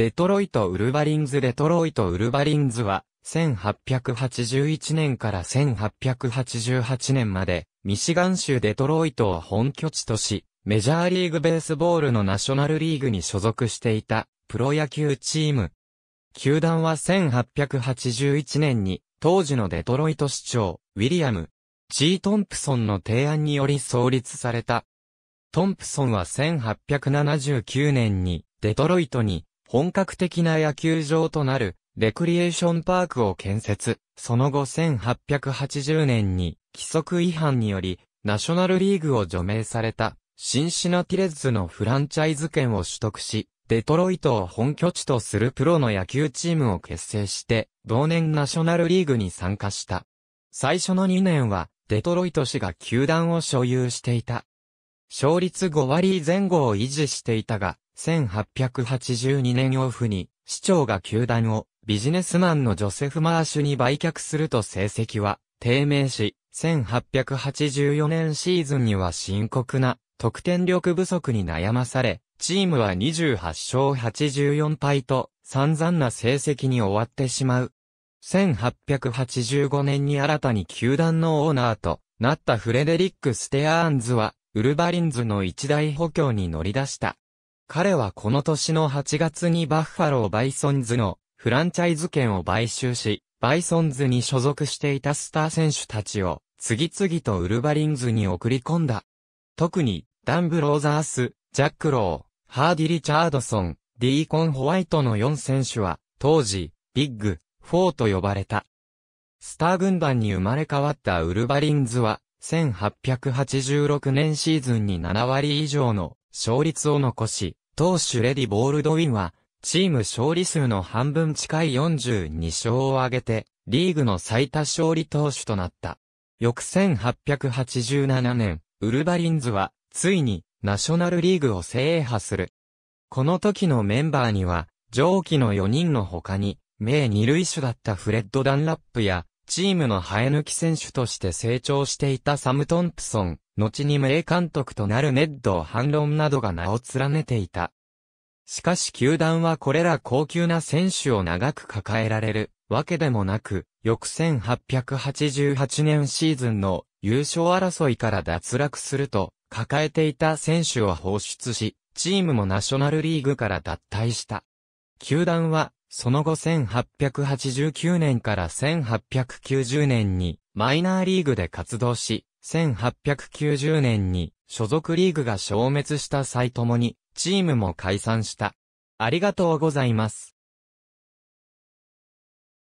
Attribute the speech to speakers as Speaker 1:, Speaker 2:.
Speaker 1: デトロイト・ウルバリンズデトロイト・ウルバリンズは、1881年から1888年まで、ミシガン州デトロイトを本拠地とし、メジャーリーグベースボールのナショナルリーグに所属していた、プロ野球チーム。球団は1881年に、当時のデトロイト市長、ウィリアム、G. トンプソンの提案により創立された。トンプソンは1879年に、デトロイトに、本格的な野球場となる、レクリエーションパークを建設、その後1880年に規則違反により、ナショナルリーグを除名された、シンシナティレッズのフランチャイズ権を取得し、デトロイトを本拠地とするプロの野球チームを結成して、同年ナショナルリーグに参加した。最初の2年は、デトロイト市が球団を所有していた。勝率5割前後を維持していたが、1882年オフに、市長が球団をビジネスマンのジョセフ・マーシュに売却すると成績は低迷し、1884年シーズンには深刻な得点力不足に悩まされ、チームは28勝84敗と散々な成績に終わってしまう。1885年に新たに球団のオーナーとなったフレデリック・ステアーンズは、ウルバリンズの一大補強に乗り出した。彼はこの年の8月にバッファロー・バイソンズのフランチャイズ権を買収し、バイソンズに所属していたスター選手たちを次々とウルバリンズに送り込んだ。特に、ダン・ブローザース、ジャック・ロー、ハーディ・リチャードソン、ディーコン・ホワイトの4選手は、当時、ビッグ、4と呼ばれた。スター軍団に生まれ変わったウルバリンズは、1886年シーズンに7割以上の勝率を残し、投手レディ・ボールドウィンは、チーム勝利数の半分近い42勝を挙げて、リーグの最多勝利投手となった。翌1887年、ウルバリンズは、ついに、ナショナルリーグを制覇する。この時のメンバーには、上記の4人の他に、名二塁手だったフレッド・ダンラップや、チームの生え抜き選手として成長していたサム・トンプソン、後に名監督となるネッド・ハンロンなどが名を連ねていた。しかし球団はこれら高級な選手を長く抱えられるわけでもなく、翌1888年シーズンの優勝争いから脱落すると、抱えていた選手を放出し、チームもナショナルリーグから脱退した。球団は、その後1889年から1890年にマイナーリーグで活動し、1890年に所属リーグが消滅した際ともにチームも解散した。ありがとうございます。